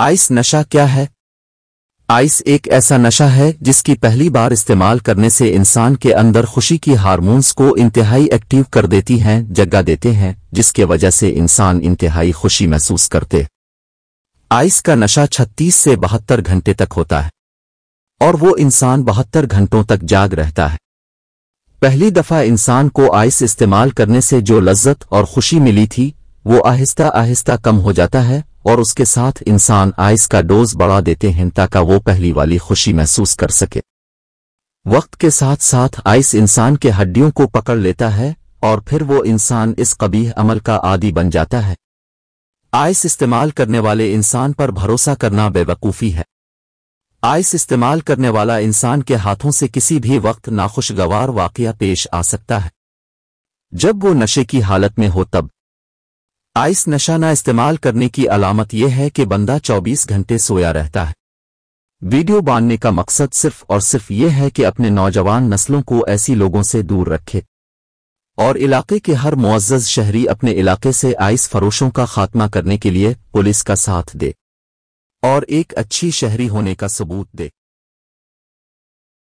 ice नशा क्या है आइस एक ऐसा नशा है जिसकी पहली बार इस्तेमाल करने से इंसान के अंदर खुशी की हार्मोन्स को इंतहाई एक्टिव कर देती हैं जगह देते हैं जिसके वजह से इंसान इंतहाई खुशी महसूस करते आइस का नशा 36 से बहत्तर घंटे तक होता है और वो इंसान बहत्तर घंटों तक जाग रहता है पहली दफा इंसान को आइस इस्तेमाल करने से जो लज्जत और खुशी मिली थी वो आहिस्ता आहिस्ता कम हो जाता है और उसके साथ इंसान आइस का डोज बढ़ा देते हैं ताकि वो पहली वाली खुशी महसूस कर सके वक्त के साथ साथ आइस इंसान के हड्डियों को पकड़ लेता है और फिर वो इंसान इस कबीह अमल का आदि बन जाता है आइस इस्तेमाल करने वाले इंसान पर भरोसा करना बेवकूफ़ी है आइस इस्तेमाल करने वाला इंसान के हाथों से किसी भी वक्त नाखुशगवार वाकया पेश आ सकता है जब वो नशे की हालत में हो तब आइस नशा ना इस्तेमाल करने की अलामत यह है कि बंदा 24 घंटे सोया रहता है वीडियो बांधने का मकसद सिर्फ और सिर्फ ये है कि अपने नौजवान नस्लों को ऐसी लोगों से दूर रखे और इलाके के हर मुआज़ शहरी अपने इलाके से आइस फरोशों का खात्मा करने के लिए पुलिस का साथ दे और एक अच्छी शहरी होने का सबूत दे